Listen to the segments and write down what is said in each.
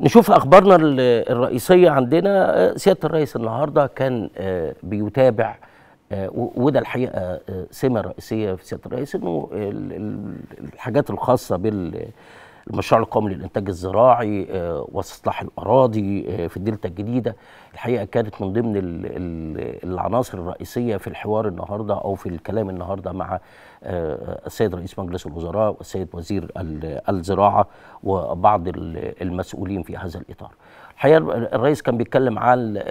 نشوف اخبارنا الرئيسيه عندنا آه، سياده الرئيس النهارده كان آه، بيتابع آه، وده الحقيقه سمه رئيسيه في سياده الرئيس انه الحاجات الخاصه بال المشروع القومي للانتاج الزراعي آه، واستصلاح الاراضي آه، في الدلتا الجديده الحقيقه كانت من ضمن العناصر الرئيسيه في الحوار النهارده او في الكلام النهارده مع آه، السيد رئيس مجلس الوزراء والسيد وزير الزراعه وبعض المسؤولين في هذا الاطار. الحقيقه الرئيس كان بيتكلم عن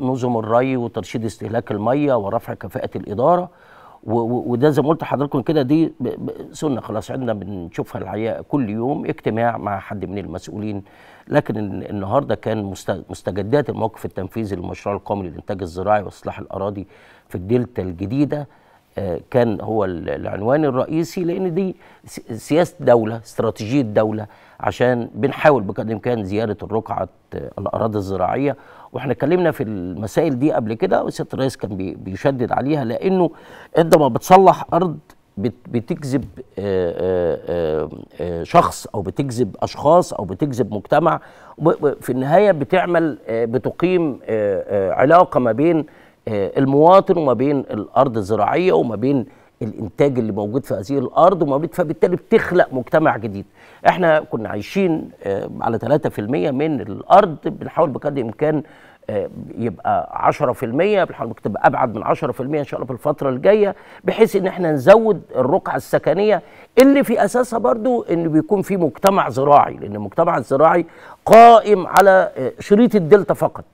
نظم الري وترشيد استهلاك الميه ورفع كفاءه الاداره وده زي ما قلت لحضراتكم كده دي سنه خلاص عندنا بنشوفها الحقيقه كل يوم اجتماع مع حد من المسؤولين لكن النهارده كان مستجدات الموقف التنفيذي للمشروع القومي للانتاج الزراعي واصلاح الاراضي في الدلتا الجديده آه، كان هو العنوان الرئيسي لان دي سياسه دوله استراتيجيه دوله عشان بنحاول بقدر الامكان زياره الرقعه آه، الاراضي الزراعيه واحنا اتكلمنا في المسائل دي قبل كده وسياده الرئيس كان بيشدد عليها لانه انت ما بتصلح ارض بتجذب آه، شخص او بتجذب اشخاص او بتجذب مجتمع في النهايه بتعمل بتقيم علاقه ما بين آه، المواطن وما بين الارض الزراعيه وما بين الانتاج اللي موجود في هذه الارض وما بين فبالتالي بتخلق مجتمع جديد احنا كنا عايشين آه، على 3% من الارض بنحاول بقدر الامكان آه، يبقى 10% بنحاول تبقى ابعد من 10% ان شاء الله في الفتره الجايه بحيث ان احنا نزود الرقعه السكنيه اللي في اساسها برضو ان بيكون في مجتمع زراعي لان المجتمع الزراعي قائم على شريط الدلتا فقط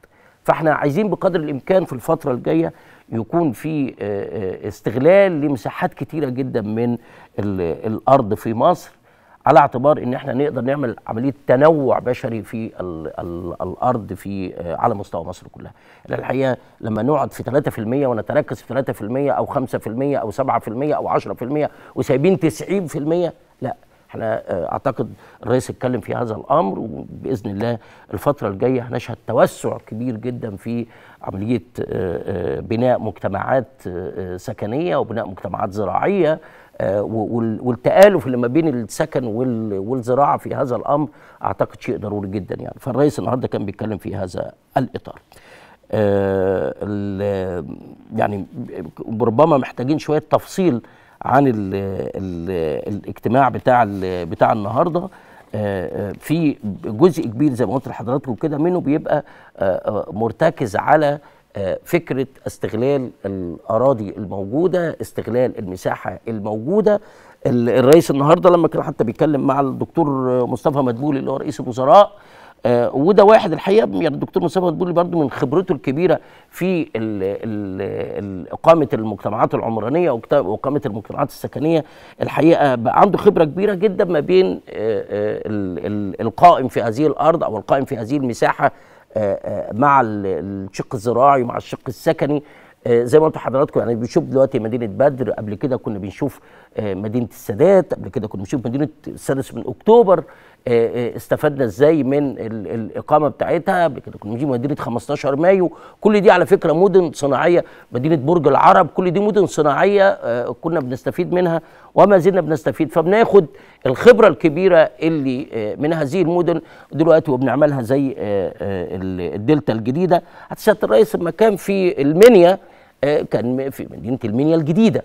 فاحنا عايزين بقدر الامكان في الفتره الجايه يكون في آه، آه، استغلال لمساحات كتيره جدا من الارض في مصر على اعتبار ان احنا نقدر نعمل عمليه تنوع بشري في الـ الـ الارض في آه، على مستوى مصر كلها يعني الحقيقه لما نقعد في 3% ونتركز في 3% او 5% او 7% او 10% وسايبين 90% لا احنا آه، اعتقد الرئيس اتكلم في هذا الامر وباذن الله الفتره الجايه هنشهد توسع كبير جدا في عمليه آه، آه، بناء مجتمعات سكنيه وبناء مجتمعات زراعيه والتآلف اللي ما بين السكن والزراعه في هذا الامر اعتقد شيء ضروري جدا يعني فالرئيس النهارده كان بيتكلم في هذا الاطار. يعني ربما محتاجين شويه تفصيل عن ال ال الاجتماع بتاع بتاع النهارده آه، آه، في جزء كبير زي ما قلت لحضراتكم كده منه بيبقى آه، مرتكز على فكره استغلال الاراضي الموجوده استغلال المساحه الموجوده الرئيس النهارده لما كان حتى بيتكلم مع الدكتور مصطفى مدبولي اللي هو رئيس الوزراء آه وده واحد الحقيقه يعني الدكتور مصطفى بتقول برضه من خبرته الكبيره في الـ الـ اقامه المجتمعات العمرانيه واقامه المجتمعات السكنيه الحقيقه بقى عنده خبره كبيره جدا ما بين آه, آه، الـ القائم في هذه الارض او القائم في هذه المساحه آه, آه، مع الشق الزراعي ومع الشق السكني آه، زي ما قلت لحضراتكم يعني بنشوف دلوقتي مدينه بدر قبل كده كنا بنشوف مدينه السادات قبل كده كنا بنشوف مدينه السادس من اكتوبر آه، آه، استفدنا ازاي من الاقامه بتاعتها بتكنولوجيا مدينه 15 مايو كل دي على فكره مدن صناعيه مدينه برج العرب كل دي مدن صناعيه آه، كنا بنستفيد منها وما زلنا بنستفيد فبناخد الخبره الكبيره اللي من هذه المدن دلوقتي وبنعملها زي الدلتا الجديده حتى سياده الرئيس لما كان في المنيا كان في مدينه المنيا الجديده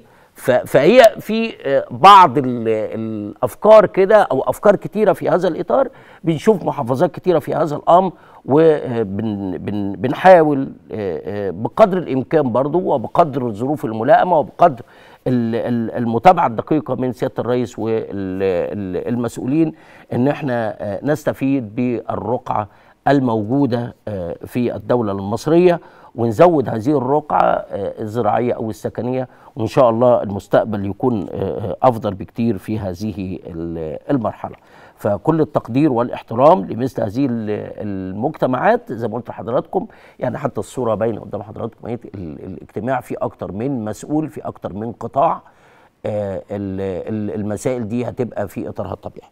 فهي في آه، بعض الافكار كده او افكار كتيره في هذا الاطار بنشوف محافظات كتيره في هذا الامر وبنحاول آه، آه، بقدر الامكان برضه وبقدر ظروف الملائمه وبقدر المتابعه الدقيقه من سياده الرئيس والمسؤولين ان احنا نستفيد بالرقعه الموجودة آه، في الدولة المصرية ونزود هذه الرقعة آه، الزراعية أو السكنية وإن شاء الله المستقبل يكون آه، أفضل بكتير في هذه المرحلة فكل التقدير والاحترام لمثل هذه المجتمعات زي ما قلت لحضراتكم يعني حتى الصورة باينة قدام حضراتكم الاجتماع في أكتر من مسؤول في أكتر من قطاع المسائل دي هتبقى في إطارها الطبيعي